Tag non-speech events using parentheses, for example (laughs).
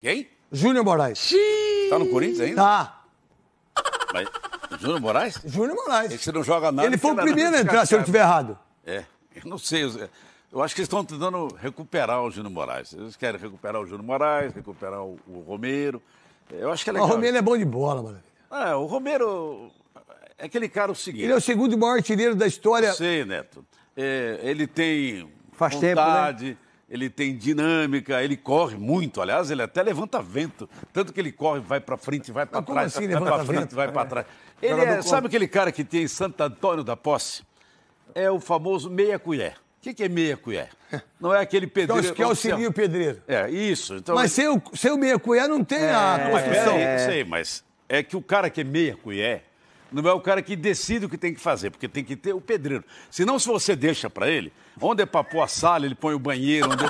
Quem? Júnior Moraes. Xiii. Tá no Corinthians ainda? Tá. Mas, Júnior Moraes? Júnior Moraes. Ele não joga nada. Ele foi o primeiro a entrar, se eu estiver errado. É, eu não sei. Eu acho que eles estão tentando recuperar o Júnior Moraes. Eles querem recuperar o Júnior Moraes, recuperar o, o, Romero. É, eu acho que é legal. O Romero é bom de bola, mano. Ah, o Romero é aquele cara o seguinte. Ele é o segundo maior artilheiro da história. Sei, Neto. É, ele tem Faz vontade. Tempo, né? ele tem dinâmica, ele corre muito. Aliás, ele até levanta vento. Tanto que ele corre, vai para frente, vai para trás, assim, vai para frente, vai para é. trás. Ele é, sabe aquele cara que tem em Santo Antônio da Posse? É o famoso meia colher. O que, que, é meia colher? (laughs) Não é aquele é pedreiro. Que é o sininho pedreiro. É, isso. Então... Mas sem o, sem o meia colher não tem é, a construção. É, é, sei, mas é que o cara que é meia colher, não é o cara que decide o que tem que fazer, porque tem que ter o pedreiro. Senão, se você deixa para ele, onde é para pôr a sala, ele põe o banheiro, onde é